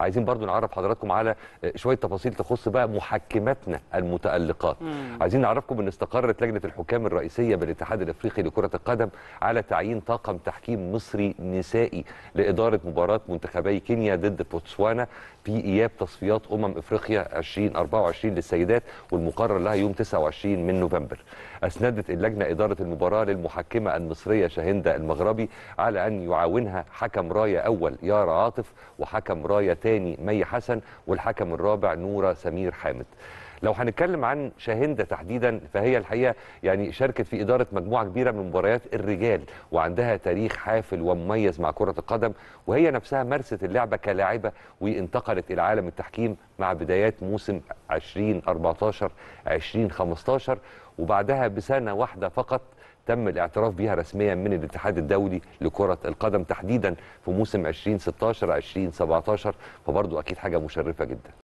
عايزين برضو نعرف حضراتكم على شويه تفاصيل تخص بقى محكماتنا المتالقات مم. عايزين نعرفكم ان استقرت لجنه الحكام الرئيسيه بالاتحاد الافريقي لكره القدم على تعيين طاقم تحكيم مصري نسائي لاداره مباراه منتخبي كينيا ضد بوتسوانا في اياب تصفيات امم افريقيا 2024 للسيدات والمقرر لها يوم 29 من نوفمبر اسندت اللجنه اداره المباراه للمحكمه المصريه شهنده المغربي على ان يعاونها حكم رايه اول يارا عاطف وحكم رايه الثاني مي حسن والحكم الرابع نوره سمير حامد لو هنتكلم عن شاهنده تحديدا فهي الحقيقه يعني شاركت في اداره مجموعه كبيره من مباريات الرجال وعندها تاريخ حافل ومميز مع كره القدم وهي نفسها مارست اللعبه كلاعبه وانتقلت الى عالم التحكيم مع بدايات موسم 2014 2015 وبعدها بسنة واحدة فقط تم الاعتراف بها رسميا من الاتحاد الدولي لكرة القدم تحديدا في موسم 2016 2017 فبرضه أكيد حاجة مشرفة جدا